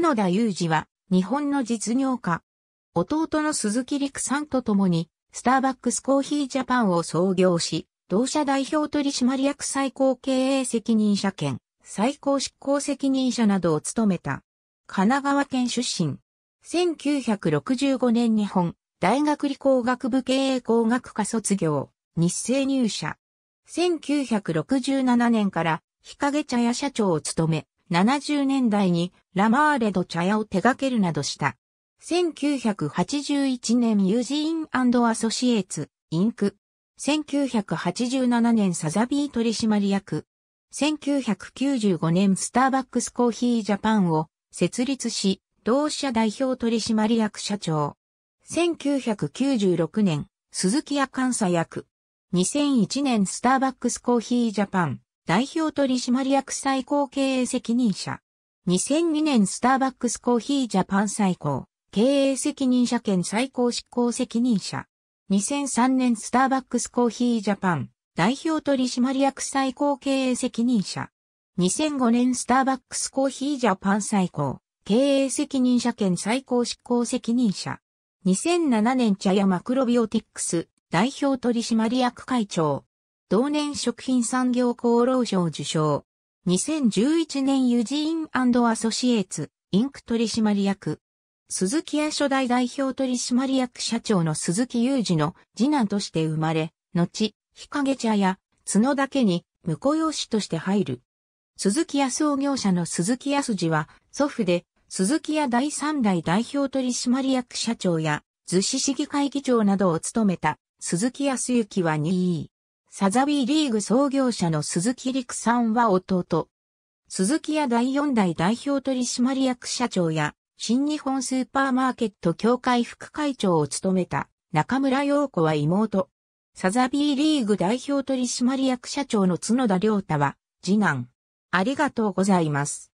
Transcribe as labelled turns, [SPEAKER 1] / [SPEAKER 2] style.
[SPEAKER 1] 角田裕二は日本の実業家。弟の鈴木陸さんと共にスターバックスコーヒージャパンを創業し、同社代表取締役最高経営責任者兼最高執行責任者などを務めた。神奈川県出身。1965年日本大学理工学部経営工学科卒業。日清入社。1967年から日陰茶屋社長を務め、70年代にラマーレド茶屋を手掛けるなどした。1981年ユージーンアソシエーツ、インク。1987年サザビー取締役。1995年スターバックスコーヒージャパンを設立し、同社代表取締役社長。1996年、鈴木屋監査役。2001年スターバックスコーヒージャパン、代表取締役最高経営責任者。2002年スターバックスコーヒージャパン最高経営責任者兼最高執行責任者。2003年スターバックスコーヒージャパン代表取締役最高経営責任者。2005年スターバックスコーヒージャパン最高経営責任者兼最高執行責任者。2007年茶屋マクロビオティックス代表取締役会長。同年食品産業厚労省受賞。2011年ユジーンアソシエーツ、インク取締役。鈴木屋初代代表取締役社長の鈴木雄二の次男として生まれ、後、日陰茶屋、角だけに婿養子として入る。鈴木屋創業者の鈴木康二は祖父で鈴木屋第三代代表取締役社長や図志市議会議長などを務めた鈴木康之は2位。サザビーリーグ創業者の鈴木陸さんは弟。鈴木屋第四代代表取締役社長や、新日本スーパーマーケット協会副会長を務めた中村陽子は妹。サザビーリーグ代表取締役社長の角田良太は、次男。ありがとうございます。